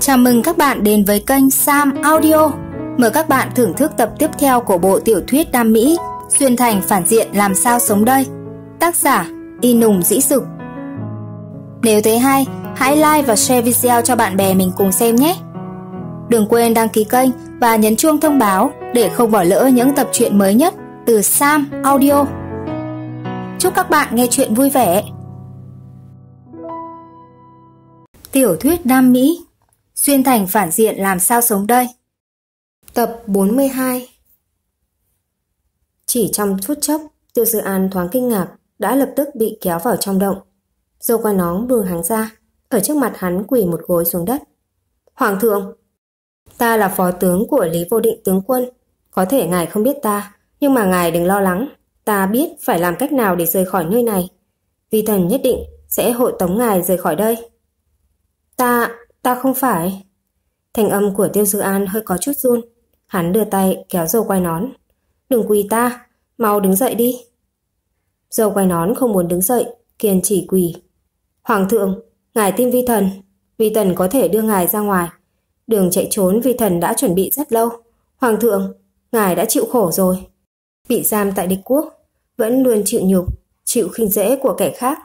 Chào mừng các bạn đến với kênh Sam Audio. Mời các bạn thưởng thức tập tiếp theo của bộ tiểu thuyết Nam Mỹ Xuyên thành phản diện làm sao sống đây. Tác giả Y Nùng Dĩ Sực. Nếu thấy hay, hãy like và share video cho bạn bè mình cùng xem nhé. Đừng quên đăng ký kênh và nhấn chuông thông báo để không bỏ lỡ những tập truyện mới nhất từ Sam Audio. Chúc các bạn nghe chuyện vui vẻ. Tiểu thuyết Nam Mỹ Xuyên thành phản diện làm sao sống đây? Tập 42 Chỉ trong phút chốc, tiêu dự an thoáng kinh ngạc, đã lập tức bị kéo vào trong động. Dô qua nóng đường hắn ra, ở trước mặt hắn quỳ một gối xuống đất. Hoàng thượng, ta là phó tướng của Lý Vô Định tướng quân. Có thể ngài không biết ta, nhưng mà ngài đừng lo lắng. Ta biết phải làm cách nào để rời khỏi nơi này. vì thần nhất định sẽ hộ tống ngài rời khỏi đây. Ta Ta không phải. Thành âm của Tiêu Dư An hơi có chút run. Hắn đưa tay kéo dầu quay nón. Đừng quỳ ta, mau đứng dậy đi. Dầu quay nón không muốn đứng dậy, kiên chỉ quỳ. Hoàng thượng, ngài tin vi thần. Vi thần có thể đưa ngài ra ngoài. Đường chạy trốn vi thần đã chuẩn bị rất lâu. Hoàng thượng, ngài đã chịu khổ rồi. Bị giam tại địch quốc, vẫn luôn chịu nhục, chịu khinh dễ của kẻ khác.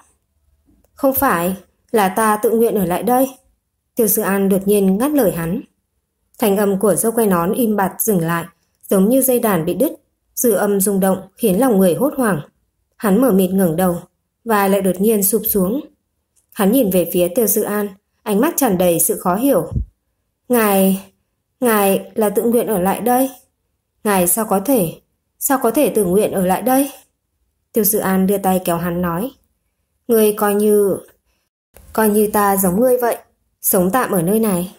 Không phải, là ta tự nguyện ở lại đây. Tiêu sư An đột nhiên ngắt lời hắn. Thành âm của dâu quay nón im bặt dừng lại, giống như dây đàn bị đứt. Dư âm rung động khiến lòng người hốt hoảng. Hắn mở mịt ngẩng đầu và lại đột nhiên sụp xuống. Hắn nhìn về phía Tiêu sư An, ánh mắt tràn đầy sự khó hiểu. Ngài... Ngài là tự nguyện ở lại đây. Ngài sao có thể... Sao có thể tự nguyện ở lại đây? Tiêu sư An đưa tay kéo hắn nói. người coi như... Coi như ta giống ngươi vậy. Sống tạm ở nơi này.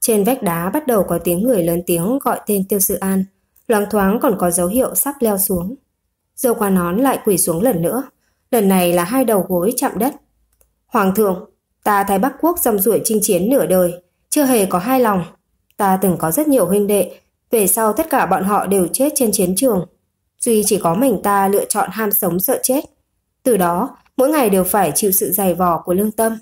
Trên vách đá bắt đầu có tiếng người lớn tiếng gọi tên Tiêu Sư An, loáng thoáng còn có dấu hiệu sắp leo xuống. Dâu qua nón lại quỳ xuống lần nữa, lần này là hai đầu gối chạm đất. Hoàng thượng, ta thái Bắc Quốc dầm rủi chinh chiến nửa đời, chưa hề có hai lòng. Ta từng có rất nhiều huynh đệ, về sau tất cả bọn họ đều chết trên chiến trường. Duy chỉ có mình ta lựa chọn ham sống sợ chết. Từ đó, mỗi ngày đều phải chịu sự dày vò của lương tâm.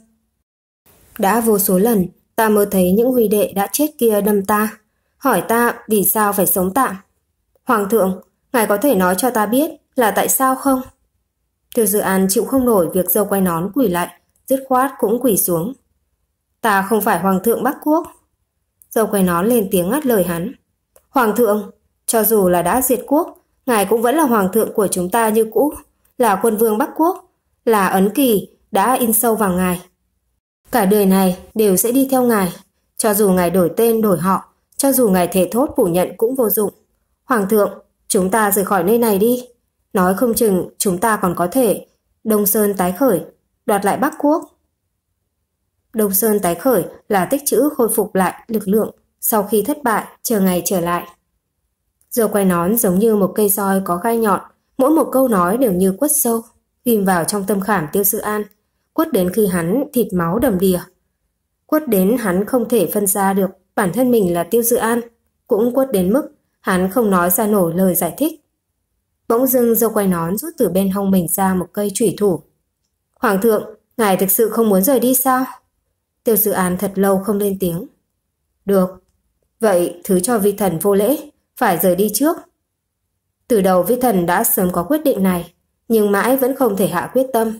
Đã vô số lần, ta mơ thấy những huy đệ đã chết kia đâm ta. Hỏi ta vì sao phải sống tạm. Hoàng thượng, ngài có thể nói cho ta biết là tại sao không? Tiêu dự án chịu không nổi việc dâu quay nón quỳ lại, dứt khoát cũng quỳ xuống. Ta không phải hoàng thượng Bắc Quốc. Dâu quay nón lên tiếng ngắt lời hắn. Hoàng thượng, cho dù là đã diệt quốc, ngài cũng vẫn là hoàng thượng của chúng ta như cũ, là quân vương Bắc Quốc, là ấn kỳ đã in sâu vào ngài. Cả đời này đều sẽ đi theo ngài, cho dù ngài đổi tên đổi họ, cho dù ngài thể thốt phủ nhận cũng vô dụng. Hoàng thượng, chúng ta rời khỏi nơi này đi. Nói không chừng chúng ta còn có thể Đông Sơn tái khởi, đoạt lại Bắc Quốc. Đông Sơn tái khởi là tích trữ khôi phục lại lực lượng sau khi thất bại, chờ ngày trở lại. Dừa quay nón giống như một cây roi có gai nhọn, mỗi một câu nói đều như quất sâu, ghim vào trong tâm khảm tiêu sư an – quất đến khi hắn thịt máu đầm đìa. Quất đến hắn không thể phân ra được bản thân mình là Tiêu Dự An, cũng quất đến mức hắn không nói ra nổi lời giải thích. Bỗng dưng dâu quay nón rút từ bên hông mình ra một cây chủy thủ. Hoàng thượng, ngài thực sự không muốn rời đi sao? Tiêu Dự An thật lâu không lên tiếng. Được, vậy thứ cho vi thần vô lễ, phải rời đi trước. Từ đầu vi thần đã sớm có quyết định này, nhưng mãi vẫn không thể hạ quyết tâm.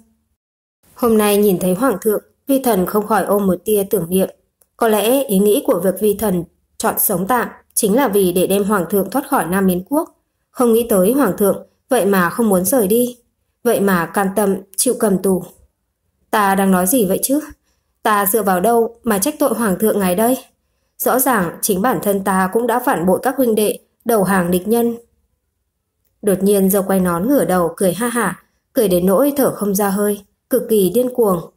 Hôm nay nhìn thấy Hoàng thượng, vi thần không khỏi ôm một tia tưởng niệm. Có lẽ ý nghĩ của việc vi thần chọn sống tạm chính là vì để đem Hoàng thượng thoát khỏi Nam miến Quốc. Không nghĩ tới Hoàng thượng, vậy mà không muốn rời đi. Vậy mà can tâm, chịu cầm tù. Ta đang nói gì vậy chứ? Ta dựa vào đâu mà trách tội Hoàng thượng ngài đây? Rõ ràng chính bản thân ta cũng đã phản bội các huynh đệ, đầu hàng địch nhân. Đột nhiên dâu quay nón ngửa đầu cười ha hả, cười đến nỗi thở không ra hơi cực kỳ điên cuồng.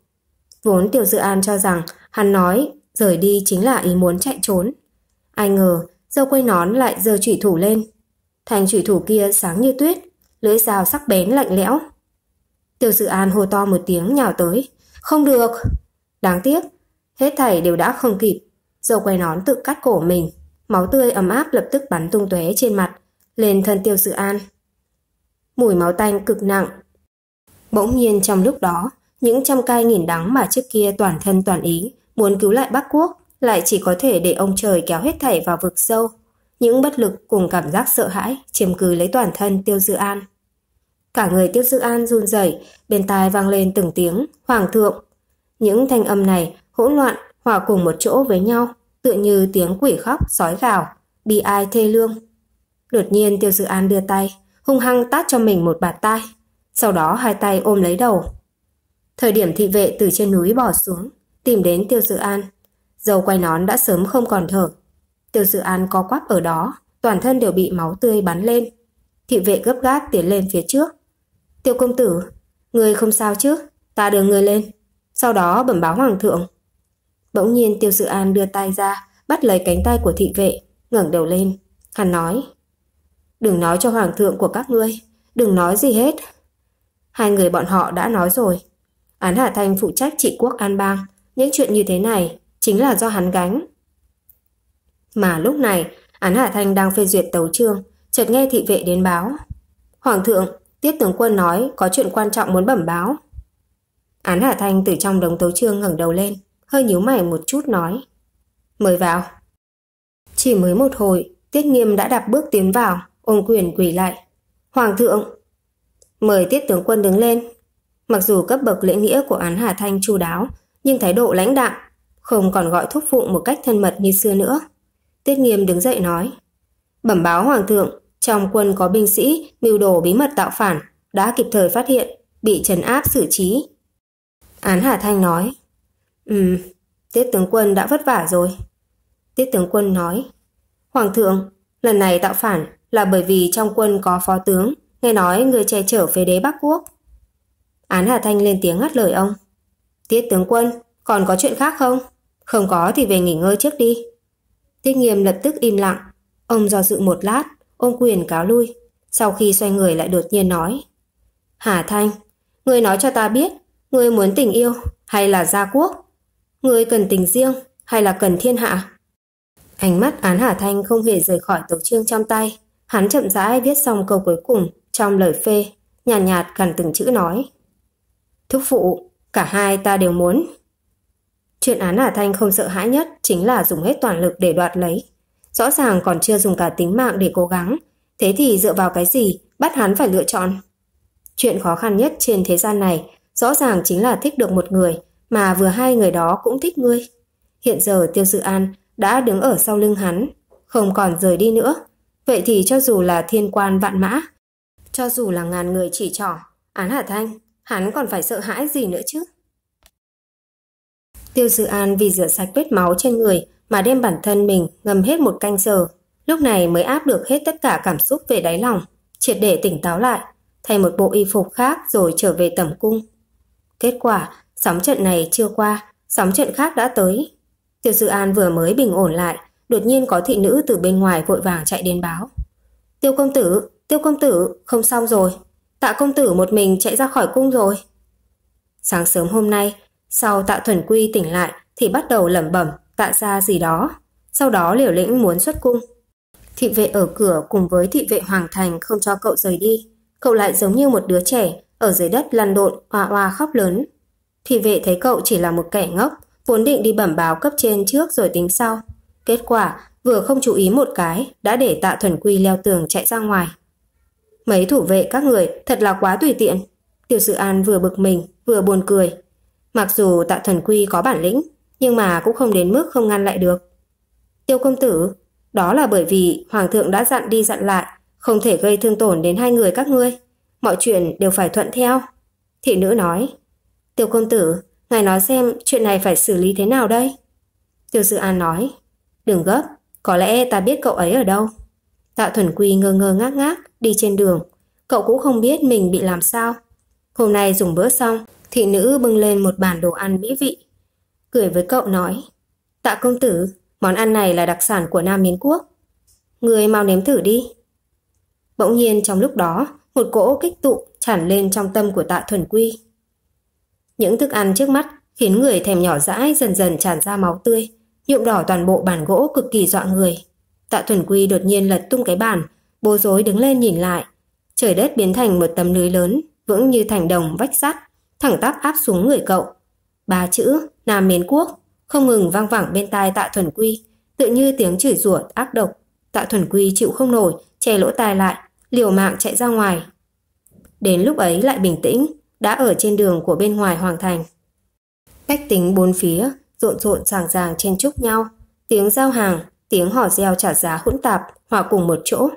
Vốn Tiểu Dự An cho rằng hắn nói rời đi chính là ý muốn chạy trốn. Ai ngờ, dâu quay nón lại giơ chủy thủ lên. Thành chủy thủ kia sáng như tuyết, lưỡi dao sắc bén lạnh lẽo. Tiểu Dự An hô to một tiếng nhào tới. Không được! Đáng tiếc, hết thảy đều đã không kịp. Dâu quay nón tự cắt cổ mình. Máu tươi ấm áp lập tức bắn tung tóe trên mặt, lên thân Tiểu Dự An. Mùi máu tanh cực nặng Bỗng nhiên trong lúc đó, những trăm cai nghìn đắng mà trước kia toàn thân toàn ý, muốn cứu lại Bắc Quốc, lại chỉ có thể để ông trời kéo hết thảy vào vực sâu. Những bất lực cùng cảm giác sợ hãi chiếm cứ lấy toàn thân Tiêu Dư An. Cả người Tiêu Dư An run rẩy, bên tai vang lên từng tiếng "Hoàng thượng". Những thanh âm này hỗn loạn hòa cùng một chỗ với nhau, tựa như tiếng quỷ khóc sói gào, bi ai thê lương. Đột nhiên Tiêu Dư An đưa tay, hung hăng tát cho mình một bạt tai sau đó hai tay ôm lấy đầu. Thời điểm thị vệ từ trên núi bỏ xuống, tìm đến Tiêu Dự An. Dầu quay nón đã sớm không còn thở. Tiêu Dự An co quắp ở đó, toàn thân đều bị máu tươi bắn lên. Thị vệ gấp gáp tiến lên phía trước. Tiêu công tử, người không sao chứ, ta đưa người lên. Sau đó bẩm báo hoàng thượng. Bỗng nhiên Tiêu Dự An đưa tay ra, bắt lấy cánh tay của thị vệ, ngẩng đầu lên. Hắn nói, đừng nói cho hoàng thượng của các ngươi, đừng nói gì hết, Hai người bọn họ đã nói rồi. Án Hà Thanh phụ trách trị quốc an bang. Những chuyện như thế này chính là do hắn gánh. Mà lúc này, Án Hà Thanh đang phê duyệt tấu trương, chợt nghe thị vệ đến báo. Hoàng thượng, tiết tướng quân nói có chuyện quan trọng muốn bẩm báo. Án Hà Thanh từ trong đống tấu trương ngẩng đầu lên, hơi nhíu mày một chút nói. Mời vào. Chỉ mới một hồi, Tiết Nghiêm đã đạp bước tiến vào, ôm quyền quỳ lại. Hoàng thượng, Mời tiết tướng quân đứng lên. Mặc dù cấp bậc lễ nghĩa của án Hà Thanh chu đáo, nhưng thái độ lãnh đạm, không còn gọi thúc phụ một cách thân mật như xưa nữa. Tiết nghiêm đứng dậy nói. Bẩm báo hoàng thượng, trong quân có binh sĩ mưu đồ bí mật tạo phản, đã kịp thời phát hiện, bị trấn áp xử trí. Án Hà Thanh nói. Ừm, tiết tướng quân đã vất vả rồi. Tiết tướng quân nói. Hoàng thượng, lần này tạo phản là bởi vì trong quân có phó tướng Nghe nói người che chở về đế Bắc Quốc. Án Hà Thanh lên tiếng ngắt lời ông. Tiết tướng quân, còn có chuyện khác không? Không có thì về nghỉ ngơi trước đi. Tiết nghiêm lập tức im lặng. Ông do dự một lát, ôm quyền cáo lui. Sau khi xoay người lại đột nhiên nói. Hà Thanh, người nói cho ta biết, người muốn tình yêu hay là gia quốc? người cần tình riêng hay là cần thiên hạ? Ánh mắt án Hà Thanh không hề rời khỏi tổ trương trong tay. Hắn chậm rãi viết xong câu cuối cùng trong lời phê, nhàn nhạt, nhạt gần từng chữ nói. Thúc phụ, cả hai ta đều muốn. Chuyện án Hà Thanh không sợ hãi nhất chính là dùng hết toàn lực để đoạt lấy. Rõ ràng còn chưa dùng cả tính mạng để cố gắng, thế thì dựa vào cái gì bắt hắn phải lựa chọn. Chuyện khó khăn nhất trên thế gian này rõ ràng chính là thích được một người mà vừa hai người đó cũng thích ngươi. Hiện giờ Tiêu Sự An đã đứng ở sau lưng hắn, không còn rời đi nữa. Vậy thì cho dù là thiên quan vạn mã, cho dù là ngàn người chỉ trỏ, án Hà Thanh, hắn còn phải sợ hãi gì nữa chứ? Tiêu Dự An vì rửa sạch vết máu trên người mà đem bản thân mình ngâm hết một canh giờ. Lúc này mới áp được hết tất cả cảm xúc về đáy lòng, triệt để tỉnh táo lại, thay một bộ y phục khác rồi trở về tầm cung. Kết quả, sóng trận này chưa qua, sóng trận khác đã tới. Tiêu Dự An vừa mới bình ổn lại, đột nhiên có thị nữ từ bên ngoài vội vàng chạy đến báo. Tiêu công tử, Tiêu công tử, không xong rồi. Tạ công tử một mình chạy ra khỏi cung rồi. Sáng sớm hôm nay, sau tạ thuần quy tỉnh lại thì bắt đầu lẩm bẩm tạ ra gì đó. Sau đó liều lĩnh muốn xuất cung. Thị vệ ở cửa cùng với thị vệ Hoàng Thành không cho cậu rời đi. Cậu lại giống như một đứa trẻ, ở dưới đất lăn lộn, oa oa khóc lớn. Thị vệ thấy cậu chỉ là một kẻ ngốc, vốn định đi bẩm báo cấp trên trước rồi tính sau. Kết quả, vừa không chú ý một cái, đã để tạ thuần quy leo tường chạy ra ngoài. Mấy thủ vệ các người thật là quá tùy tiện. Tiểu sự an vừa bực mình, vừa buồn cười. Mặc dù tạ thần quy có bản lĩnh, nhưng mà cũng không đến mức không ngăn lại được. Tiêu công tử, đó là bởi vì Hoàng thượng đã dặn đi dặn lại, không thể gây thương tổn đến hai người các ngươi. Mọi chuyện đều phải thuận theo. Thị nữ nói, Tiêu công tử, ngài nói xem chuyện này phải xử lý thế nào đây? Tiêu sự an nói, đừng gấp, có lẽ ta biết cậu ấy ở đâu. Tạ Thuần Quy ngơ ngơ ngác ngác, đi trên đường. Cậu cũng không biết mình bị làm sao. Hôm nay dùng bữa xong, thị nữ bưng lên một bàn đồ ăn mỹ vị. Cười với cậu nói, tạ công tử, món ăn này là đặc sản của Nam Miến Quốc. Người mau nếm thử đi. Bỗng nhiên trong lúc đó, một cỗ kích tụ tràn lên trong tâm của tạ thuần quy. Những thức ăn trước mắt khiến người thèm nhỏ dãi dần dần tràn ra máu tươi, nhuộm đỏ toàn bộ bàn gỗ cực kỳ dọa người. Tạ Thuần Quy đột nhiên lật tung cái bàn, bố rối đứng lên nhìn lại. Trời đất biến thành một tấm lưới lớn, vững như thành đồng vách sắt, thẳng tắp áp xuống người cậu. Ba chữ Nam Miến Quốc không ngừng vang vẳng bên tai Tạ Thuần Quy, tự như tiếng chửi rủa ác độc. Tạ Thuần Quy chịu không nổi, che lỗ tai lại, liều mạng chạy ra ngoài. Đến lúc ấy lại bình tĩnh, đã ở trên đường của bên ngoài hoàng thành. Cách tính bốn phía, rộn rộn ràng ràng trên chúc nhau, tiếng giao hàng, tiếng hò reo trả giá hỗn tạp hòa cùng một chỗ,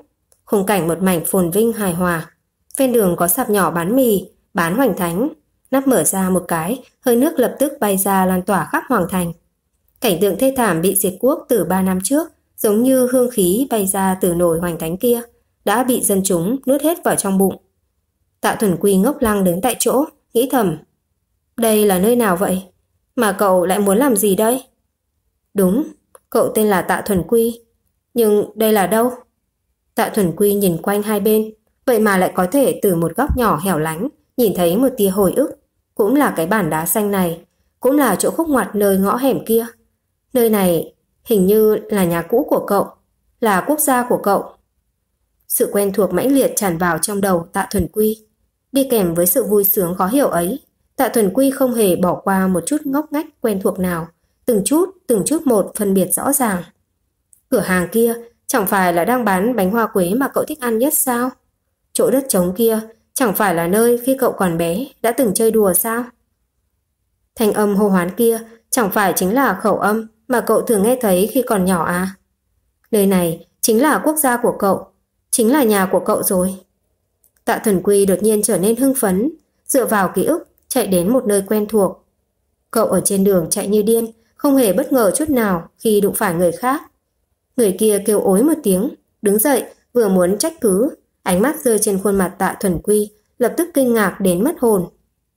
khung cảnh một mảnh phồn vinh hài hòa. Ven đường có sạp nhỏ bán mì, bán hoành thánh. Nắp mở ra một cái, hơi nước lập tức bay ra lan tỏa khắp hoàng thành. Cảnh tượng thê thảm bị diệt quốc từ 3 năm trước, giống như hương khí bay ra từ nồi hoành thánh kia, đã bị dân chúng nuốt hết vào trong bụng. Tạ Thuần Quy ngốc lăng đứng tại chỗ, nghĩ thầm. Đây là nơi nào vậy? Mà cậu lại muốn làm gì đây? Đúng, cậu tên là Tạ Thuần Quy. Nhưng đây là đâu? Tạ Thuần Quy nhìn quanh hai bên, vậy mà lại có thể từ một góc nhỏ hẻo lánh, nhìn thấy một tia hồi ức. Cũng là cái bản đá xanh này, cũng là chỗ khúc ngoặt nơi ngõ hẻm kia. Nơi này hình như là nhà cũ của cậu, là quốc gia của cậu. Sự quen thuộc mãnh liệt tràn vào trong đầu Tạ Thuần Quy. Đi kèm với sự vui sướng khó hiểu ấy, Tạ Thuần Quy không hề bỏ qua một chút ngóc ngách quen thuộc nào, từng chút, từng chút một phân biệt rõ ràng. Cửa hàng kia Chẳng phải là đang bán bánh hoa quế mà cậu thích ăn nhất sao? Chỗ đất trống kia chẳng phải là nơi khi cậu còn bé đã từng chơi đùa sao? Thanh âm hô hoán kia chẳng phải chính là khẩu âm mà cậu thường nghe thấy khi còn nhỏ à? Nơi này chính là quốc gia của cậu, chính là nhà của cậu rồi. Tạ Thần Quy đột nhiên trở nên hưng phấn, dựa vào ký ức chạy đến một nơi quen thuộc. Cậu ở trên đường chạy như điên, không hề bất ngờ chút nào khi đụng phải người khác. Người kia kêu ối một tiếng, đứng dậy, vừa muốn trách cứ, ánh mắt rơi trên khuôn mặt tạ thuần quy, lập tức kinh ngạc đến mất hồn.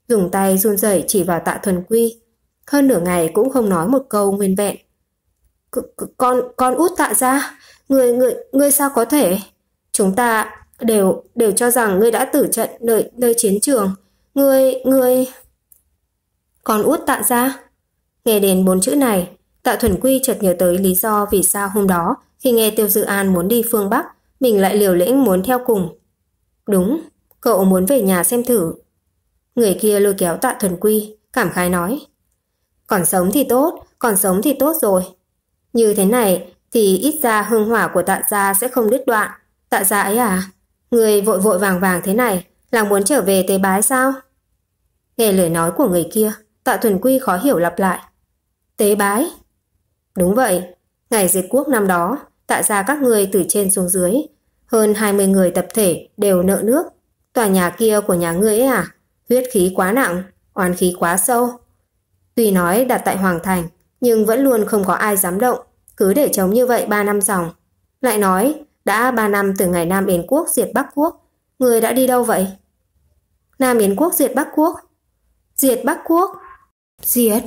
Dùng tay run rẩy chỉ vào tạ thuần quy, hơn nửa ngày cũng không nói một câu nguyên vẹn. Con, con út tạ ra, người, người, người sao có thể? Chúng ta đều, đều cho rằng ngươi đã tử trận nơi, nơi chiến trường. Ngươi, ngươi... Con út tạ ra. Nghe đến bốn chữ này, Tạ Thuần Quy chợt nhớ tới lý do vì sao hôm đó khi nghe Tiêu Dự An muốn đi phương Bắc, mình lại liều lĩnh muốn theo cùng. Đúng, cậu muốn về nhà xem thử. Người kia lôi kéo Tạ Thuần Quy, cảm khái nói. Còn sống thì tốt, còn sống thì tốt rồi. Như thế này thì ít ra hương hỏa của tạ gia sẽ không đứt đoạn. Tạ gia ấy à? Người vội vội vàng vàng thế này là muốn trở về tế bái sao? Nghe lời nói của người kia, tạ thuần quy khó hiểu lặp lại. Tế bái? Đúng vậy, ngày diệt quốc năm đó, tạ ra các người từ trên xuống dưới, hơn 20 người tập thể đều nợ nước. Tòa nhà kia của nhà ngươi ấy à? Huyết khí quá nặng, oán khí quá sâu. Tuy nói đặt tại Hoàng Thành, nhưng vẫn luôn không có ai dám động, cứ để chống như vậy 3 năm dòng. Lại nói, đã 3 năm từ ngày Nam Yến Quốc diệt Bắc Quốc, người đã đi đâu vậy? Nam Yến Quốc diệt Bắc Quốc? Diệt Bắc Quốc? Diệt?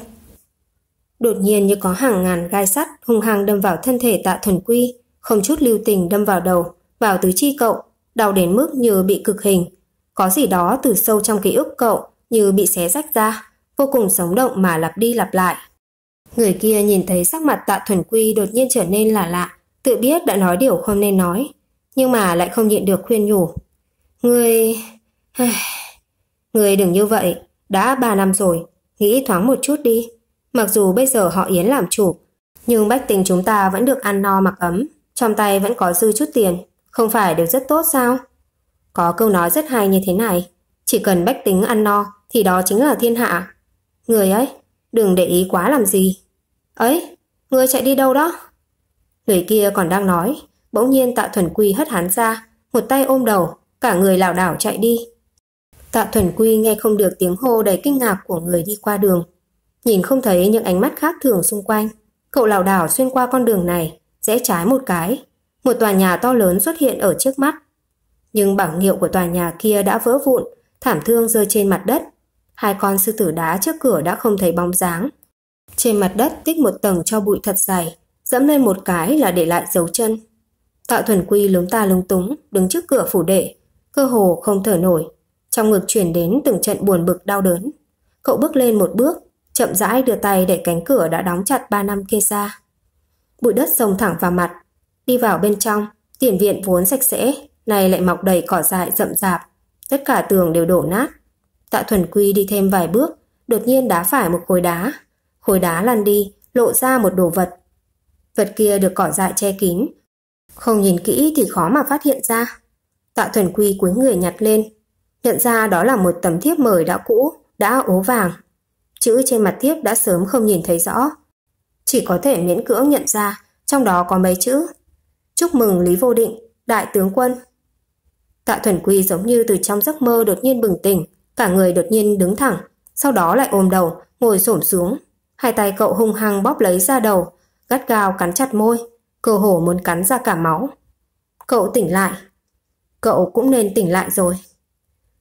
đột nhiên như có hàng ngàn gai sắt hung hăng đâm vào thân thể tạ thuần quy, không chút lưu tình đâm vào đầu, vào tứ chi cậu, đau đến mức như bị cực hình. Có gì đó từ sâu trong ký ức cậu như bị xé rách ra, vô cùng sống động mà lặp đi lặp lại. Người kia nhìn thấy sắc mặt tạ thuần quy đột nhiên trở nên là lạ, tự biết đã nói điều không nên nói, nhưng mà lại không nhịn được khuyên nhủ. Người... Người đừng như vậy, đã ba năm rồi, nghĩ thoáng một chút đi. Mặc dù bây giờ họ Yến làm chủ, nhưng bách tình chúng ta vẫn được ăn no mặc ấm, trong tay vẫn có dư chút tiền, không phải đều rất tốt sao? Có câu nói rất hay như thế này, chỉ cần bách tính ăn no thì đó chính là thiên hạ. Người ấy, đừng để ý quá làm gì. Ấy, người chạy đi đâu đó? Người kia còn đang nói, bỗng nhiên tạ thuần quy hất hắn ra, một tay ôm đầu, cả người lảo đảo chạy đi. Tạ thuần quy nghe không được tiếng hô đầy kinh ngạc của người đi qua đường, Nhìn không thấy những ánh mắt khác thường xung quanh, cậu lảo đảo xuyên qua con đường này, rẽ trái một cái. Một tòa nhà to lớn xuất hiện ở trước mắt. Nhưng bảng hiệu của tòa nhà kia đã vỡ vụn, thảm thương rơi trên mặt đất. Hai con sư tử đá trước cửa đã không thấy bóng dáng. Trên mặt đất tích một tầng cho bụi thật dày, dẫm lên một cái là để lại dấu chân. Tạ Thuần Quy lúng ta lúng túng, đứng trước cửa phủ đệ, cơ hồ không thở nổi. Trong ngực chuyển đến từng trận buồn bực đau đớn. Cậu bước lên một bước, chậm rãi đưa tay để cánh cửa đã đóng chặt ba năm kia ra. Bụi đất sông thẳng vào mặt, đi vào bên trong, tiền viện vốn sạch sẽ, này lại mọc đầy cỏ dại rậm rạp, tất cả tường đều đổ nát. Tạ Thuần Quy đi thêm vài bước, đột nhiên đá phải một khối đá. Khối đá lăn đi, lộ ra một đồ vật. Vật kia được cỏ dại che kín. Không nhìn kỹ thì khó mà phát hiện ra. Tạ Thuần Quy cúi người nhặt lên. Nhận ra đó là một tấm thiếp mời đã cũ, đã ố vàng, chữ trên mặt thiếp đã sớm không nhìn thấy rõ. Chỉ có thể miễn cưỡng nhận ra, trong đó có mấy chữ. Chúc mừng Lý Vô Định, Đại tướng quân. Tạ Thuần Quy giống như từ trong giấc mơ đột nhiên bừng tỉnh, cả người đột nhiên đứng thẳng, sau đó lại ôm đầu, ngồi xổm xuống. Hai tay cậu hung hăng bóp lấy ra đầu, gắt gao cắn chặt môi, cơ hổ muốn cắn ra cả máu. Cậu tỉnh lại. Cậu cũng nên tỉnh lại rồi.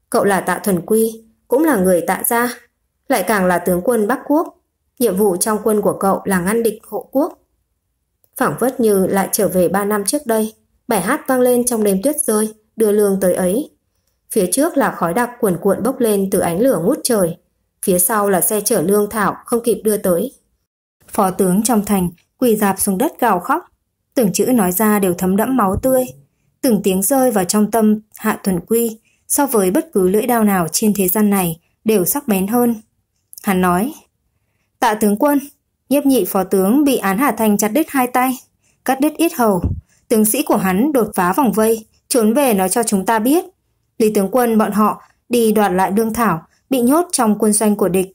Cậu là Tạ Thuần Quy, cũng là người tạ gia, lại càng là tướng quân Bắc Quốc. Nhiệm vụ trong quân của cậu là ngăn địch hộ quốc. Phảng phất như lại trở về 3 năm trước đây, bài hát vang lên trong đêm tuyết rơi, đưa lương tới ấy. Phía trước là khói đặc cuồn cuộn bốc lên từ ánh lửa ngút trời, phía sau là xe chở lương thảo không kịp đưa tới. Phó tướng trong thành quỳ dạp xuống đất gào khóc, từng chữ nói ra đều thấm đẫm máu tươi, từng tiếng rơi vào trong tâm Hạ thuần Quy so với bất cứ lưỡi đao nào trên thế gian này đều sắc bén hơn. Hắn nói, tạ tướng quân, nhiếp nhị phó tướng bị án Hà thanh chặt đứt hai tay, cắt đứt ít hầu. Tướng sĩ của hắn đột phá vòng vây, trốn về nói cho chúng ta biết. Lý tướng quân bọn họ đi đoạt lại đương thảo, bị nhốt trong quân doanh của địch.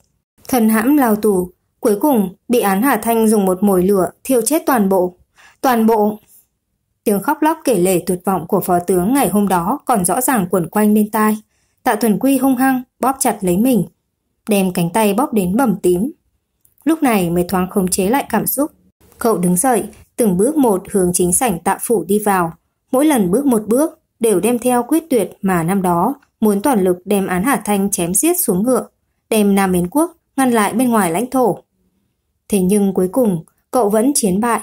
Thần hãm lao tù, cuối cùng bị án Hà Thanh dùng một mồi lửa thiêu chết toàn bộ. Toàn bộ... Tiếng khóc lóc kể lể tuyệt vọng của phó tướng ngày hôm đó còn rõ ràng quẩn quanh bên tai. Tạ Thuần Quy hung hăng, bóp chặt lấy mình, đem cánh tay bóp đến bầm tím. Lúc này mới thoáng khống chế lại cảm xúc. Cậu đứng dậy, từng bước một hướng chính sảnh tạ phủ đi vào. Mỗi lần bước một bước, đều đem theo quyết tuyệt mà năm đó muốn toàn lực đem án Hà Thanh chém giết xuống ngựa, đem Nam Miến Quốc ngăn lại bên ngoài lãnh thổ. Thế nhưng cuối cùng, cậu vẫn chiến bại.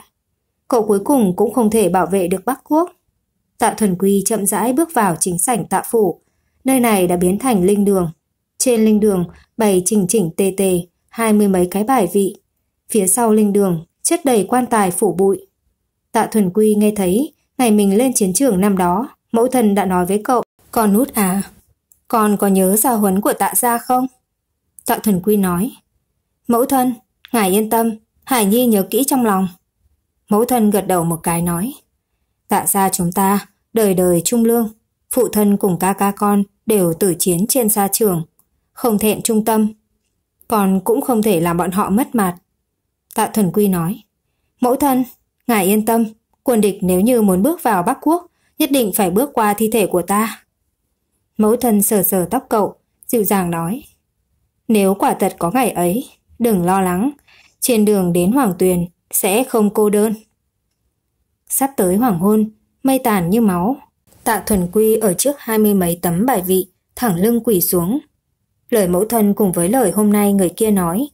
Cậu cuối cùng cũng không thể bảo vệ được Bắc Quốc. Tạ Thuần Quy chậm rãi bước vào chính sảnh tạ phủ, nơi này đã biến thành linh đường. Trên linh đường bày chỉnh chỉnh tề tề, hai mươi mấy cái bài vị. Phía sau linh đường chất đầy quan tài phủ bụi. Tạ Thuần Quy nghe thấy, ngày mình lên chiến trường năm đó, mẫu thân đã nói với cậu, con nút à, con có nhớ gia huấn của tạ gia không? Tạ Thuần Quy nói, mẫu thân, ngài yên tâm, Hải Nhi nhớ kỹ trong lòng. Mẫu thân gật đầu một cái nói, tạ gia chúng ta, đời đời trung lương, phụ thân cùng ca ca con đều tử chiến trên xa trường, không thẹn trung tâm. Còn cũng không thể làm bọn họ mất mặt. Tạ Thuần Quy nói, mẫu thân, ngài yên tâm, quân địch nếu như muốn bước vào Bắc Quốc, nhất định phải bước qua thi thể của ta. Mẫu thân sờ sờ tóc cậu, dịu dàng nói, nếu quả thật có ngày ấy, đừng lo lắng, trên đường đến Hoàng Tuyền sẽ không cô đơn. Sắp tới hoàng hôn, mây tàn như máu. Tạ Thuần Quy ở trước hai mươi mấy tấm bài vị, thẳng lưng quỳ xuống, Lời mẫu thân cùng với lời hôm nay người kia nói.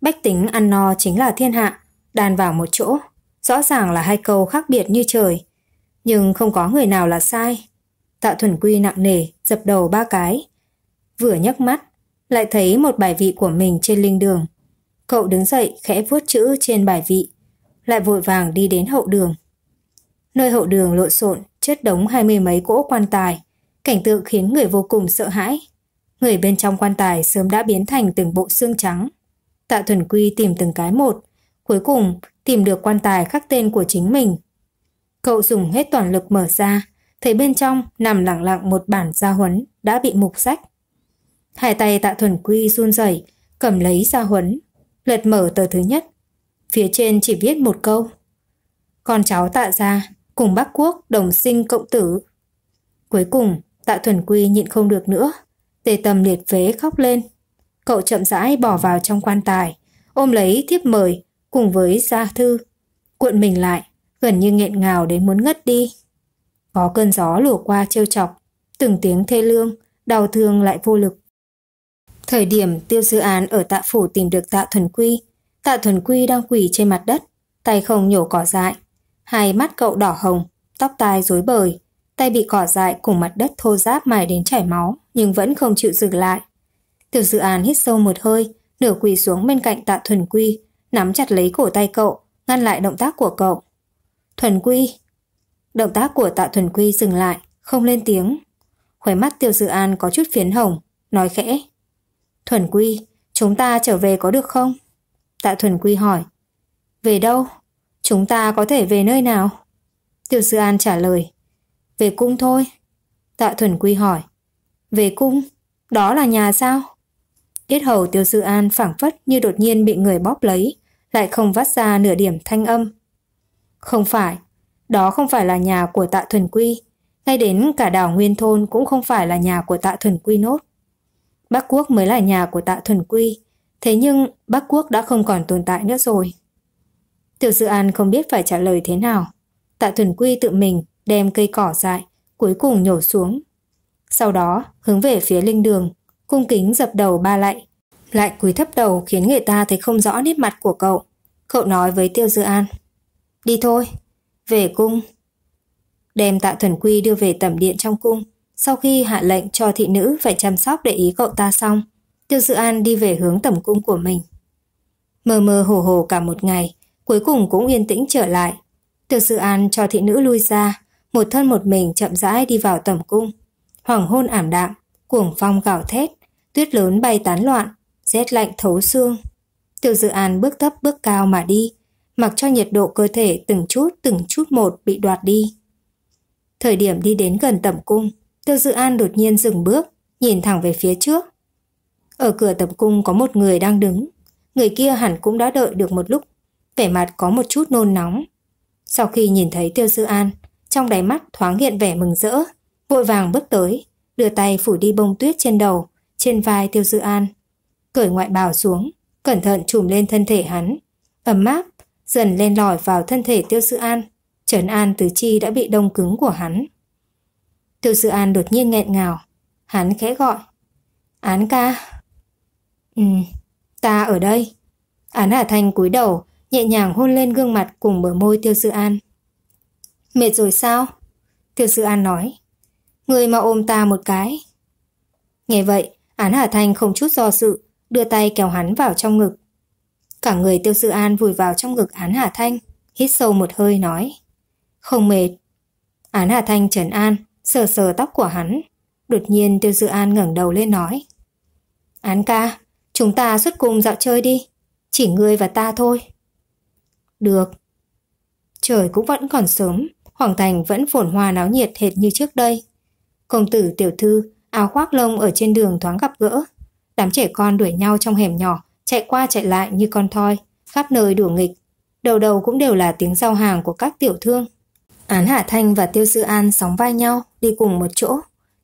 Bách tính ăn no chính là thiên hạ, đàn vào một chỗ. Rõ ràng là hai câu khác biệt như trời. Nhưng không có người nào là sai. Tạ Thuần Quy nặng nề, dập đầu ba cái. Vừa nhấc mắt, lại thấy một bài vị của mình trên linh đường. Cậu đứng dậy khẽ vuốt chữ trên bài vị, lại vội vàng đi đến hậu đường. Nơi hậu đường lộn xộn, chất đống hai mươi mấy cỗ quan tài, cảnh tượng khiến người vô cùng sợ hãi. Người bên trong quan tài sớm đã biến thành từng bộ xương trắng. Tạ Thuần Quy tìm từng cái một, cuối cùng tìm được quan tài khắc tên của chính mình. Cậu dùng hết toàn lực mở ra, thấy bên trong nằm lặng lặng một bản gia huấn đã bị mục sách. Hai tay Tạ Thuần Quy run rẩy, cầm lấy gia huấn, lật mở tờ thứ nhất. Phía trên chỉ viết một câu. Con cháu Tạ gia cùng Bắc Quốc đồng sinh cộng tử. Cuối cùng, Tạ Thuần Quy nhịn không được nữa, Tề tầm liệt phế khóc lên. Cậu chậm rãi bỏ vào trong quan tài, ôm lấy thiếp mời cùng với gia thư. Cuộn mình lại, gần như nghẹn ngào đến muốn ngất đi. Có cơn gió lùa qua trêu chọc, từng tiếng thê lương, đau thương lại vô lực. Thời điểm tiêu dư án ở tạ phủ tìm được tạ thuần quy, tạ thuần quy đang quỳ trên mặt đất, tay không nhổ cỏ dại. Hai mắt cậu đỏ hồng, tóc tai rối bời, tay bị cỏ dại cùng mặt đất thô ráp mài đến chảy máu nhưng vẫn không chịu dừng lại. Tiểu dự án hít sâu một hơi, nửa quỳ xuống bên cạnh tạ thuần quy, nắm chặt lấy cổ tay cậu, ngăn lại động tác của cậu. Thuần quy. Động tác của tạ thuần quy dừng lại, không lên tiếng. Khóe mắt Tiểu dự an có chút phiến hồng, nói khẽ. Thuần quy, chúng ta trở về có được không? Tạ thuần quy hỏi. Về đâu? Chúng ta có thể về nơi nào? Tiểu dự an trả lời. Về cung thôi. Tạ thuần quy hỏi. Về cung, đó là nhà sao? Tiết hầu tiêu sư an phảng phất như đột nhiên bị người bóp lấy, lại không vắt ra nửa điểm thanh âm. Không phải, đó không phải là nhà của tạ thuần quy. Ngay đến cả đảo Nguyên Thôn cũng không phải là nhà của tạ thuần quy nốt. Bắc Quốc mới là nhà của tạ thuần quy, thế nhưng Bắc Quốc đã không còn tồn tại nữa rồi. Tiểu sư An không biết phải trả lời thế nào. Tạ Thuần Quy tự mình đem cây cỏ dại, cuối cùng nhổ xuống, sau đó, hướng về phía linh đường, cung kính dập đầu ba lạy. Lại cúi thấp đầu khiến người ta thấy không rõ nét mặt của cậu. Cậu nói với Tiêu Dư An. Đi thôi, về cung. Đem tạ thuần quy đưa về tẩm điện trong cung. Sau khi hạ lệnh cho thị nữ phải chăm sóc để ý cậu ta xong, Tiêu Dư An đi về hướng tẩm cung của mình. Mơ mơ hồ hồ cả một ngày, cuối cùng cũng yên tĩnh trở lại. Tiêu Dư An cho thị nữ lui ra, một thân một mình chậm rãi đi vào tẩm cung hoàng hôn ảm đạm, cuồng phong gào thét, tuyết lớn bay tán loạn, rét lạnh thấu xương. Tiểu dự án bước thấp bước cao mà đi, mặc cho nhiệt độ cơ thể từng chút từng chút một bị đoạt đi. Thời điểm đi đến gần tầm cung, Tiêu Dự An đột nhiên dừng bước, nhìn thẳng về phía trước. Ở cửa tầm cung có một người đang đứng, người kia hẳn cũng đã đợi được một lúc, vẻ mặt có một chút nôn nóng. Sau khi nhìn thấy Tiêu Dự An, trong đáy mắt thoáng hiện vẻ mừng rỡ vội vàng bước tới, đưa tay phủ đi bông tuyết trên đầu, trên vai Tiêu Dư An. Cởi ngoại bào xuống, cẩn thận trùm lên thân thể hắn, ấm áp, dần lên lỏi vào thân thể Tiêu Dư An, trấn an Từ chi đã bị đông cứng của hắn. Tiêu Dư An đột nhiên nghẹn ngào, hắn khẽ gọi. Án ca. Ừ, ta ở đây. Án Hà Thanh cúi đầu, nhẹ nhàng hôn lên gương mặt cùng bờ môi Tiêu Dư An. Mệt rồi sao? Tiêu Dư An nói, Người mà ôm ta một cái. Nghe vậy, án Hà Thanh không chút do sự, đưa tay kéo hắn vào trong ngực. Cả người tiêu sư an vùi vào trong ngực án Hà Thanh, hít sâu một hơi nói. Không mệt. Án Hà Thanh trấn an, sờ sờ tóc của hắn. Đột nhiên tiêu sư an ngẩng đầu lên nói. Án ca, chúng ta xuất cùng dạo chơi đi. Chỉ ngươi và ta thôi. Được. Trời cũng vẫn còn sớm, Hoàng Thành vẫn phồn hoa náo nhiệt hệt như trước đây. Công tử tiểu thư, áo khoác lông ở trên đường thoáng gặp gỡ. Đám trẻ con đuổi nhau trong hẻm nhỏ, chạy qua chạy lại như con thoi, khắp nơi đùa nghịch. Đầu đầu cũng đều là tiếng giao hàng của các tiểu thương. Án Hà Thanh và Tiêu Sư An sóng vai nhau, đi cùng một chỗ.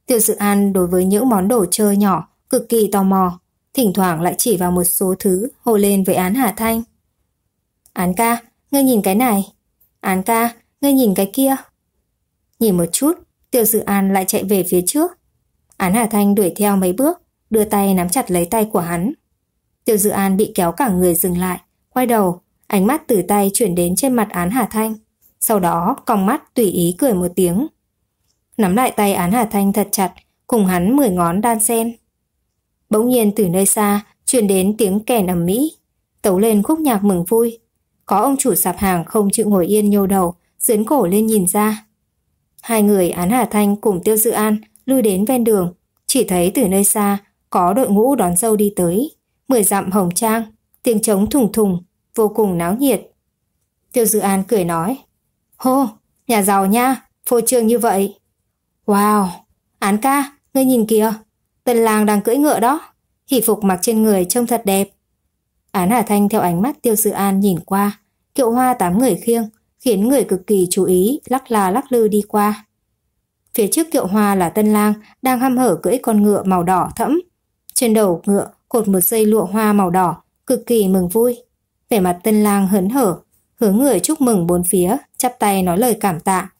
Tiêu Sư An đối với những món đồ chơi nhỏ, cực kỳ tò mò. Thỉnh thoảng lại chỉ vào một số thứ, hồ lên với Án Hà Thanh. Án ca, ngươi nhìn cái này. Án ca, ngươi nhìn cái kia. Nhìn một chút, Tiểu Dự An lại chạy về phía trước. Án Hà Thanh đuổi theo mấy bước, đưa tay nắm chặt lấy tay của hắn. Tiểu Dự An bị kéo cả người dừng lại, quay đầu, ánh mắt từ tay chuyển đến trên mặt Án Hà Thanh. Sau đó, còng mắt tùy ý cười một tiếng. Nắm lại tay Án Hà Thanh thật chặt, cùng hắn mười ngón đan sen. Bỗng nhiên từ nơi xa, truyền đến tiếng kèn ầm mỹ, tấu lên khúc nhạc mừng vui. Có ông chủ sạp hàng không chịu ngồi yên nhô đầu, dướn cổ lên nhìn ra, Hai người án Hà Thanh cùng Tiêu Dự An lui đến ven đường, chỉ thấy từ nơi xa có đội ngũ đón dâu đi tới. Mười dặm hồng trang, tiếng trống thùng thùng, vô cùng náo nhiệt. Tiêu Dự An cười nói, Hô, nhà giàu nha, phô trương như vậy. Wow, án ca, ngươi nhìn kìa, tần làng đang cưỡi ngựa đó, hỷ phục mặc trên người trông thật đẹp. Án Hà Thanh theo ánh mắt Tiêu Dự An nhìn qua, kiệu hoa tám người khiêng, khiến người cực kỳ chú ý lắc là lắc lư đi qua. Phía trước kiệu hoa là tân lang đang ham hở cưỡi con ngựa màu đỏ thẫm. Trên đầu ngựa cột một dây lụa hoa màu đỏ, cực kỳ mừng vui. Vẻ mặt tân lang hớn hở, hướng người chúc mừng bốn phía, chắp tay nói lời cảm tạ.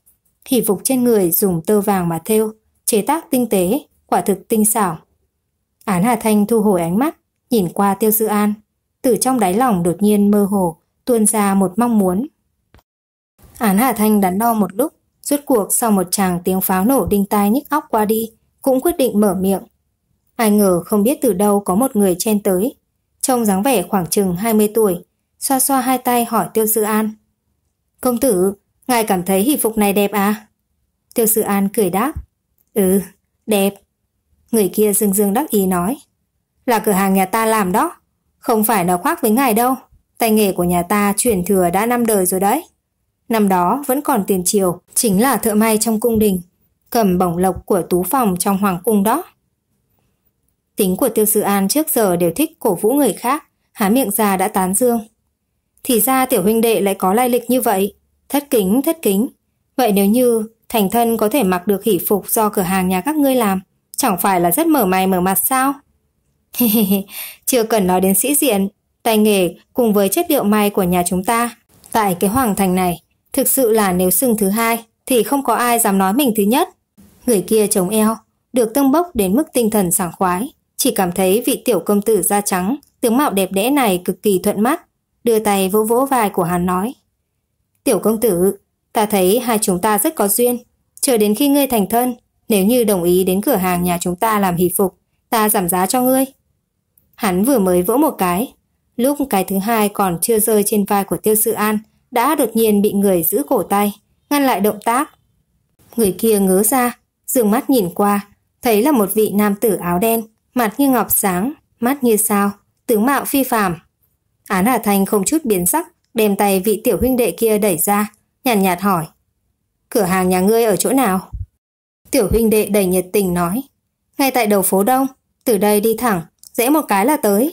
Hỷ phục trên người dùng tơ vàng mà thêu, chế tác tinh tế, quả thực tinh xảo. Án Hà Thanh thu hồi ánh mắt, nhìn qua Tiêu Dư An. Từ trong đáy lòng đột nhiên mơ hồ, tuôn ra một mong muốn. Án Hà Thanh đắn đo một lúc, rốt cuộc sau một tràng tiếng pháo nổ đinh tai nhức óc qua đi, cũng quyết định mở miệng. Ai ngờ không biết từ đâu có một người chen tới, trông dáng vẻ khoảng chừng 20 tuổi, xoa xoa hai tay hỏi Tiêu Sư An. Công tử, ngài cảm thấy hỷ phục này đẹp à? Tiêu Sư An cười đáp. Ừ, đẹp. Người kia dương dương đắc ý nói. Là cửa hàng nhà ta làm đó, không phải là khoác với ngài đâu. Tay nghề của nhà ta chuyển thừa đã năm đời rồi đấy. Năm đó vẫn còn tiền triều, chính là thợ may trong cung đình, cầm bổng lộc của tú phòng trong hoàng cung đó. Tính của Tiêu Sư An trước giờ đều thích cổ vũ người khác, há miệng ra đã tán dương. Thì ra tiểu huynh đệ lại có lai lịch như vậy, thất kính, thất kính. Vậy nếu như thành thân có thể mặc được hỷ phục do cửa hàng nhà các ngươi làm, chẳng phải là rất mở mày mở mặt sao? Chưa cần nói đến sĩ diện, tay nghề cùng với chất liệu may của nhà chúng ta. Tại cái hoàng thành này, Thực sự là nếu sưng thứ hai thì không có ai dám nói mình thứ nhất. Người kia chống eo, được tâng bốc đến mức tinh thần sảng khoái, chỉ cảm thấy vị tiểu công tử da trắng, tướng mạo đẹp đẽ này cực kỳ thuận mắt, đưa tay vỗ vỗ vai của hắn nói. Tiểu công tử, ta thấy hai chúng ta rất có duyên, chờ đến khi ngươi thành thân, nếu như đồng ý đến cửa hàng nhà chúng ta làm hỷ phục, ta giảm giá cho ngươi. Hắn vừa mới vỗ một cái, lúc cái thứ hai còn chưa rơi trên vai của tiêu sư an, đã đột nhiên bị người giữ cổ tay, ngăn lại động tác. Người kia ngớ ra, dường mắt nhìn qua, thấy là một vị nam tử áo đen, mặt như ngọc sáng, mắt như sao, tướng mạo phi phàm. Án Hà Thanh không chút biến sắc, đem tay vị tiểu huynh đệ kia đẩy ra, nhàn nhạt, nhạt hỏi. Cửa hàng nhà ngươi ở chỗ nào? Tiểu huynh đệ đầy nhiệt tình nói. Ngay tại đầu phố Đông, từ đây đi thẳng, dễ một cái là tới.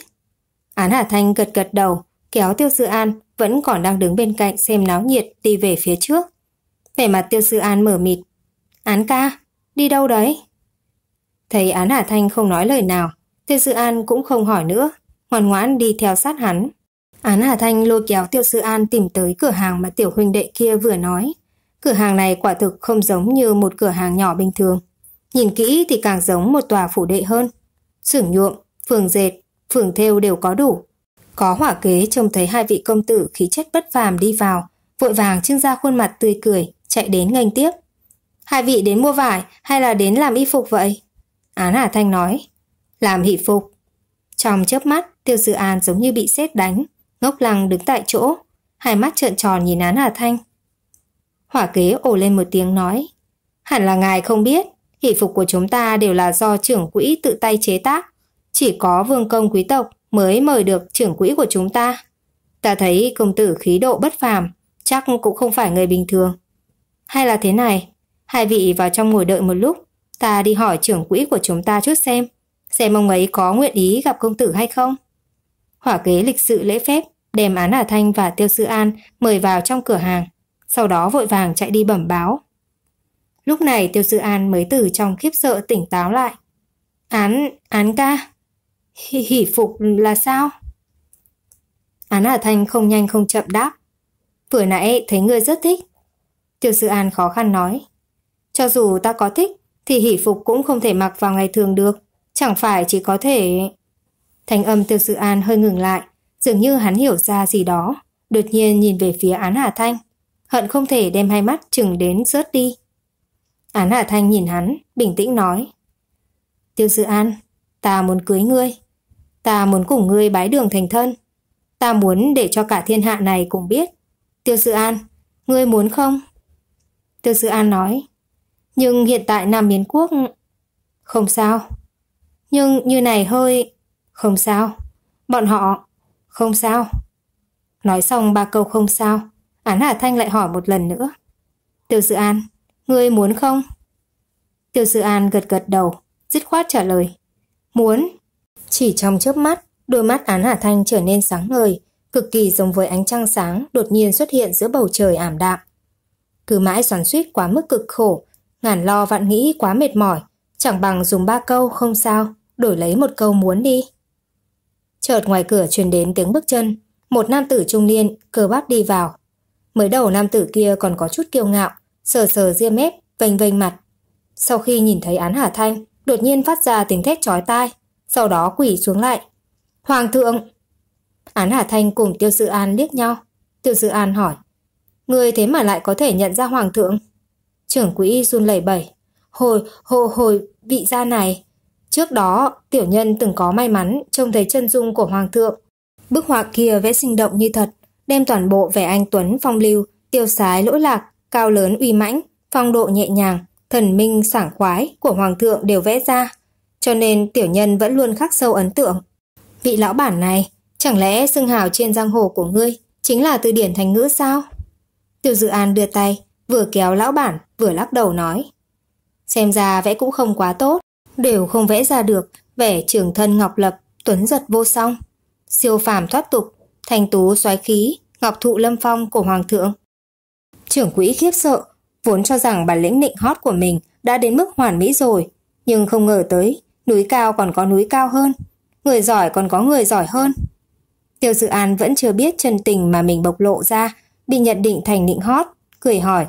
Án Hà Thanh gật gật đầu, kéo Tiêu Sư An vẫn còn đang đứng bên cạnh xem náo nhiệt đi về phía trước. Vẻ mặt Tiêu Sư An mở mịt. Án ca, đi đâu đấy? Thấy Án Hà Thanh không nói lời nào, Tiêu Sư An cũng không hỏi nữa, ngoan ngoãn đi theo sát hắn. Án Hà Thanh lôi kéo Tiêu Sư An tìm tới cửa hàng mà tiểu huynh đệ kia vừa nói. Cửa hàng này quả thực không giống như một cửa hàng nhỏ bình thường. Nhìn kỹ thì càng giống một tòa phủ đệ hơn. Sưởng nhuộm, phường dệt, phường thêu đều có đủ. Có hỏa kế trông thấy hai vị công tử khí chất bất phàm đi vào, vội vàng trưng ra khuôn mặt tươi cười, chạy đến nghênh tiếp. Hai vị đến mua vải hay là đến làm y phục vậy? Án Hà Thanh nói. Làm hỷ phục. Trong chớp mắt, Tiêu Dư An giống như bị sét đánh, ngốc lăng đứng tại chỗ, hai mắt trợn tròn nhìn Án Hà Thanh. Hỏa kế ồ lên một tiếng nói. Hẳn là ngài không biết, hỷ phục của chúng ta đều là do trưởng quỹ tự tay chế tác. Chỉ có vương công quý tộc mới mời được trưởng quỹ của chúng ta. Ta thấy công tử khí độ bất phàm, chắc cũng không phải người bình thường. Hay là thế này, hai vị vào trong ngồi đợi một lúc, ta đi hỏi trưởng quỹ của chúng ta chút xem, xem ông ấy có nguyện ý gặp công tử hay không. Hỏa kế lịch sự lễ phép, đem án Hà Thanh và Tiêu Sư An mời vào trong cửa hàng, sau đó vội vàng chạy đi bẩm báo. Lúc này Tiêu Sư An mới từ trong khiếp sợ tỉnh táo lại. Án, án ca, Hỷ, hỷ phục là sao? Án Hà Thanh không nhanh không chậm đáp. Vừa nãy thấy ngươi rất thích. Tiểu sư An khó khăn nói. Cho dù ta có thích, thì hỷ phục cũng không thể mặc vào ngày thường được. Chẳng phải chỉ có thể... Thanh âm tiêu sư An hơi ngừng lại, dường như hắn hiểu ra gì đó. Đột nhiên nhìn về phía án Hà Thanh. Hận không thể đem hai mắt chừng đến rớt đi. Án Hà Thanh nhìn hắn, bình tĩnh nói. Tiêu sư An, ta muốn cưới ngươi. Ta muốn cùng ngươi bái đường thành thân. Ta muốn để cho cả thiên hạ này cũng biết. Tiêu Sư An, ngươi muốn không? Tiêu Sư An nói, nhưng hiện tại Nam Miến Quốc... Không sao. Nhưng như này hơi... Không sao. Bọn họ... Không sao. Nói xong ba câu không sao, Án Hà Thanh lại hỏi một lần nữa. Tiêu Sư An, ngươi muốn không? Tiêu Sư An gật gật đầu, dứt khoát trả lời. Muốn, chỉ trong chớp mắt, đôi mắt án Hà Thanh trở nên sáng ngời, cực kỳ giống với ánh trăng sáng đột nhiên xuất hiện giữa bầu trời ảm đạm. Cứ mãi xoắn suýt quá mức cực khổ, ngàn lo vạn nghĩ quá mệt mỏi, chẳng bằng dùng ba câu không sao, đổi lấy một câu muốn đi. Chợt ngoài cửa truyền đến tiếng bước chân, một nam tử trung niên cơ bắp đi vào. Mới đầu nam tử kia còn có chút kiêu ngạo, sờ sờ ria mép, vênh vênh mặt. Sau khi nhìn thấy án Hà Thanh, đột nhiên phát ra tiếng thét chói tai sau đó quỳ xuống lại. Hoàng thượng! Án Hà Thanh cùng Tiêu Sư An liếc nhau. Tiêu Sư An hỏi, người thế mà lại có thể nhận ra Hoàng thượng? Trưởng quỹ run lẩy bẩy. Hồi, hồi, hồi, vị gia này. Trước đó, tiểu nhân từng có may mắn trông thấy chân dung của Hoàng thượng. Bức họa kia vẽ sinh động như thật, đem toàn bộ vẻ anh Tuấn phong lưu, tiêu sái lỗi lạc, cao lớn uy mãnh, phong độ nhẹ nhàng, thần minh sảng khoái của Hoàng thượng đều vẽ ra cho nên tiểu nhân vẫn luôn khắc sâu ấn tượng. Vị lão bản này, chẳng lẽ xưng hào trên giang hồ của ngươi chính là từ điển thành ngữ sao? Tiểu dự an đưa tay, vừa kéo lão bản, vừa lắc đầu nói. Xem ra vẽ cũng không quá tốt, đều không vẽ ra được vẻ trường thân ngọc lập, tuấn giật vô song. Siêu phàm thoát tục, thành tú xoáy khí, ngọc thụ lâm phong của hoàng thượng. Trưởng quỹ khiếp sợ, vốn cho rằng bản lĩnh nịnh hót của mình đã đến mức hoàn mỹ rồi, nhưng không ngờ tới núi cao còn có núi cao hơn, người giỏi còn có người giỏi hơn. Tiêu Dự An vẫn chưa biết chân tình mà mình bộc lộ ra, bị nhận định thành định hót, cười hỏi.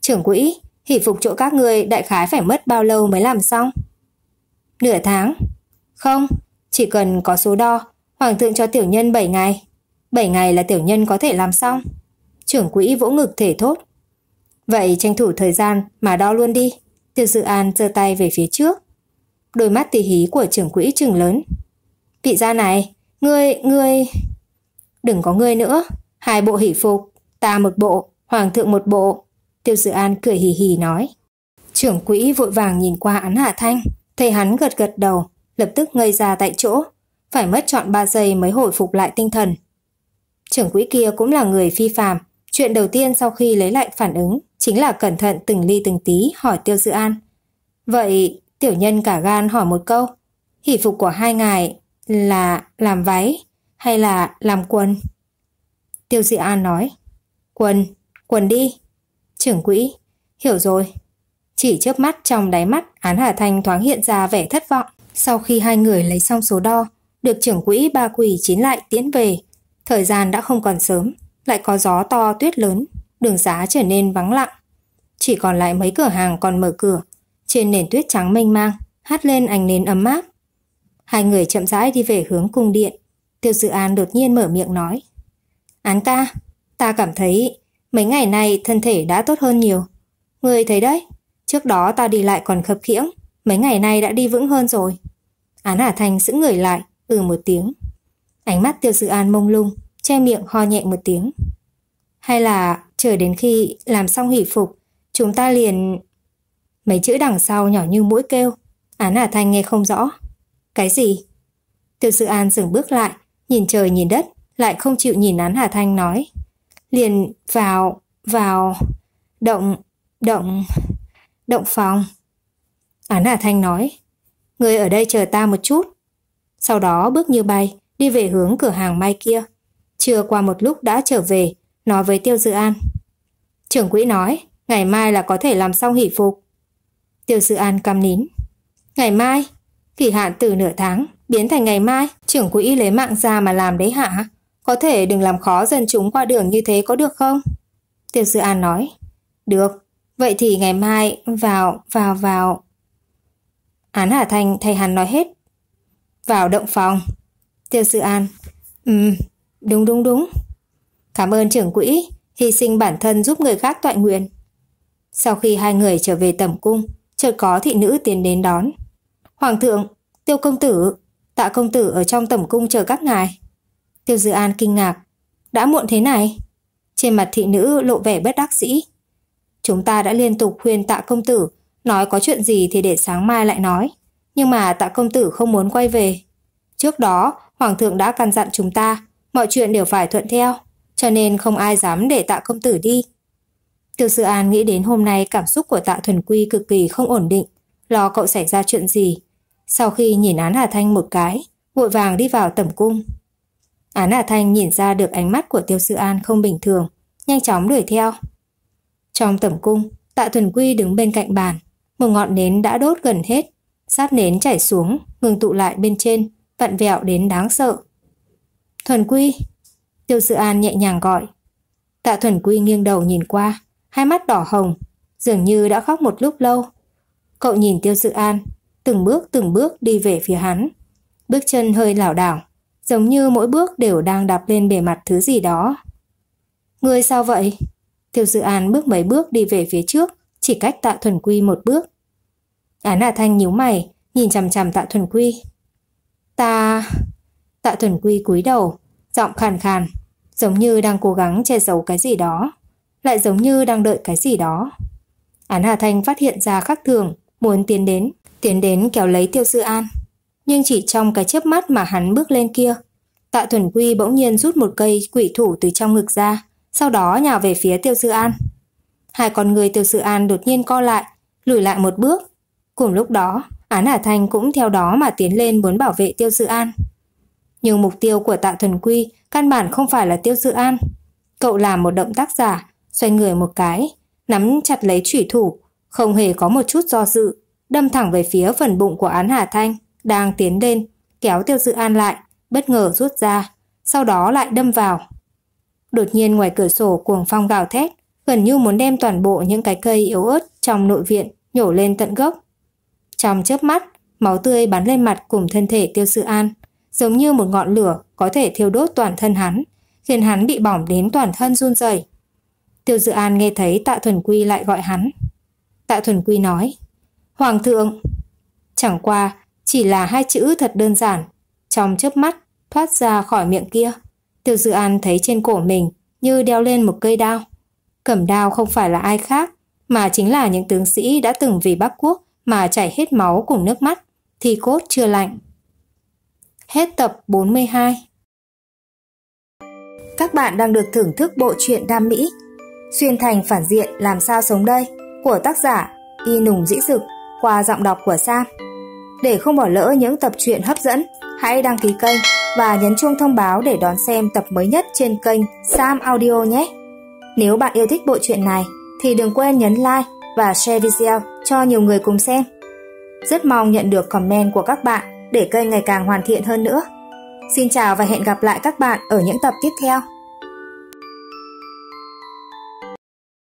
Trưởng quỹ, hỷ phục chỗ các người đại khái phải mất bao lâu mới làm xong? Nửa tháng. Không, chỉ cần có số đo, hoàng thượng cho tiểu nhân 7 ngày. 7 ngày là tiểu nhân có thể làm xong. Trưởng quỹ vỗ ngực thể thốt. Vậy tranh thủ thời gian mà đo luôn đi. Tiêu Dự An giơ tay về phía trước, Đôi mắt tỉ hí của trưởng quỹ trừng lớn. Vị gia này, ngươi, ngươi... Đừng có ngươi nữa. Hai bộ hỷ phục, ta một bộ, hoàng thượng một bộ. Tiêu dự an cười hì hì nói. Trưởng quỹ vội vàng nhìn qua án hạ thanh. thấy hắn gật gật đầu, lập tức ngây ra tại chỗ. Phải mất chọn ba giây mới hồi phục lại tinh thần. Trưởng quỹ kia cũng là người phi phàm. Chuyện đầu tiên sau khi lấy lại phản ứng chính là cẩn thận từng ly từng tí hỏi Tiêu Dự An. Vậy Tiểu nhân cả gan hỏi một câu. Hỷ phục của hai ngài là làm váy hay là làm quần? Tiêu Dị An nói. Quần, quần đi. Trưởng quỹ, hiểu rồi. Chỉ chớp mắt trong đáy mắt Án Hà Thanh thoáng hiện ra vẻ thất vọng. Sau khi hai người lấy xong số đo, được trưởng quỹ ba quỷ chín lại tiến về. Thời gian đã không còn sớm, lại có gió to tuyết lớn, đường xá trở nên vắng lặng. Chỉ còn lại mấy cửa hàng còn mở cửa, trên nền tuyết trắng mênh mang, hát lên ánh nến ấm áp. Hai người chậm rãi đi về hướng cung điện. Tiêu dự án đột nhiên mở miệng nói. Án ca ta cảm thấy mấy ngày nay thân thể đã tốt hơn nhiều. Người thấy đấy, trước đó ta đi lại còn khập khiễng, mấy ngày nay đã đi vững hơn rồi. Án Hà Thành giữ người lại, ừ một tiếng. Ánh mắt tiêu dự an mông lung, che miệng ho nhẹ một tiếng. Hay là chờ đến khi làm xong hỷ phục, chúng ta liền... Mấy chữ đằng sau nhỏ như mũi kêu. Án Hà Thanh nghe không rõ. Cái gì? Tiêu Sư An dừng bước lại, nhìn trời nhìn đất, lại không chịu nhìn Án Hà Thanh nói. Liền vào, vào, động, động, động phòng. Án Hà Thanh nói. Người ở đây chờ ta một chút. Sau đó bước như bay, đi về hướng cửa hàng mai kia. Chưa qua một lúc đã trở về, nói với Tiêu dự An. Trưởng quỹ nói, ngày mai là có thể làm xong hỷ phục. Tiêu Sư An căm nín. Ngày mai, kỳ hạn từ nửa tháng, biến thành ngày mai, trưởng quỹ lấy mạng ra mà làm đấy hả? Có thể đừng làm khó dân chúng qua đường như thế có được không? Tiêu Sư An nói. Được, vậy thì ngày mai vào, vào, vào. Án Hà Thanh thay hắn nói hết. Vào động phòng. Tiêu Sư An. Ừ, đúng đúng đúng. Cảm ơn trưởng quỹ, hy sinh bản thân giúp người khác tọa nguyện. Sau khi hai người trở về tẩm cung, chợt có thị nữ tiến đến đón. Hoàng thượng, tiêu công tử, tạ công tử ở trong tẩm cung chờ các ngài. Tiêu dự An kinh ngạc. Đã muộn thế này? Trên mặt thị nữ lộ vẻ bất đắc dĩ. Chúng ta đã liên tục khuyên tạ công tử, nói có chuyện gì thì để sáng mai lại nói. Nhưng mà tạ công tử không muốn quay về. Trước đó, Hoàng thượng đã căn dặn chúng ta, mọi chuyện đều phải thuận theo, cho nên không ai dám để tạ công tử đi. Tiêu Sư An nghĩ đến hôm nay cảm xúc của Tạ Thuần Quy cực kỳ không ổn định, lo cậu xảy ra chuyện gì. Sau khi nhìn án Hà Thanh một cái, vội vàng đi vào tẩm cung. Án Hà Thanh nhìn ra được ánh mắt của Tiêu Sư An không bình thường, nhanh chóng đuổi theo. Trong tẩm cung, Tạ Thuần Quy đứng bên cạnh bàn, một ngọn nến đã đốt gần hết, sát nến chảy xuống, ngừng tụ lại bên trên, vặn vẹo đến đáng sợ. Thuần Quy, Tiêu Sư An nhẹ nhàng gọi. Tạ Thuần Quy nghiêng đầu nhìn qua, hai mắt đỏ hồng, dường như đã khóc một lúc lâu. Cậu nhìn Tiêu Dự An, từng bước từng bước đi về phía hắn. Bước chân hơi lảo đảo, giống như mỗi bước đều đang đạp lên bề mặt thứ gì đó. người sao vậy? Tiêu Dự An bước mấy bước đi về phía trước, chỉ cách Tạ Thuần Quy một bước. Án Hà Thanh nhíu mày, nhìn chằm chằm Tạ Thuần Quy. Ta... Tạ Thuần Quy cúi đầu, giọng khàn khàn, giống như đang cố gắng che giấu cái gì đó lại giống như đang đợi cái gì đó. Án Hà Thanh phát hiện ra khác thường, muốn tiến đến, tiến đến kéo lấy Tiêu Sư An. Nhưng chỉ trong cái chớp mắt mà hắn bước lên kia, Tạ Thuần Quy bỗng nhiên rút một cây quỷ thủ từ trong ngực ra, sau đó nhào về phía Tiêu Sư An. Hai con người Tiêu Sư An đột nhiên co lại, lùi lại một bước. Cùng lúc đó, Án Hà Thanh cũng theo đó mà tiến lên muốn bảo vệ Tiêu Sư An. Nhưng mục tiêu của Tạ Thuần Quy căn bản không phải là Tiêu Sư An. Cậu làm một động tác giả xoay người một cái, nắm chặt lấy chủy thủ, không hề có một chút do dự, đâm thẳng về phía phần bụng của án Hà Thanh, đang tiến lên, kéo Tiêu Dự An lại, bất ngờ rút ra, sau đó lại đâm vào. Đột nhiên ngoài cửa sổ cuồng phong gào thét, gần như muốn đem toàn bộ những cái cây yếu ớt trong nội viện nhổ lên tận gốc. Trong chớp mắt, máu tươi bắn lên mặt cùng thân thể Tiêu Sư An, giống như một ngọn lửa có thể thiêu đốt toàn thân hắn, khiến hắn bị bỏng đến toàn thân run rẩy. Tiêu Dự An nghe thấy Tạ Thuần Quy lại gọi hắn. Tạ Thuần Quy nói, Hoàng thượng, chẳng qua chỉ là hai chữ thật đơn giản, trong chớp mắt thoát ra khỏi miệng kia. Tiêu Dự An thấy trên cổ mình như đeo lên một cây đao. Cầm đao không phải là ai khác, mà chính là những tướng sĩ đã từng vì Bắc Quốc mà chảy hết máu cùng nước mắt, thì cốt chưa lạnh. Hết tập 42 Các bạn đang được thưởng thức bộ truyện Đam Mỹ Xuyên thành phản diện làm sao sống đây của tác giả Y Nùng Dĩ Dực qua giọng đọc của Sam. Để không bỏ lỡ những tập truyện hấp dẫn, hãy đăng ký kênh và nhấn chuông thông báo để đón xem tập mới nhất trên kênh Sam Audio nhé. Nếu bạn yêu thích bộ truyện này thì đừng quên nhấn like và share video cho nhiều người cùng xem. Rất mong nhận được comment của các bạn để kênh ngày càng hoàn thiện hơn nữa. Xin chào và hẹn gặp lại các bạn ở những tập tiếp theo.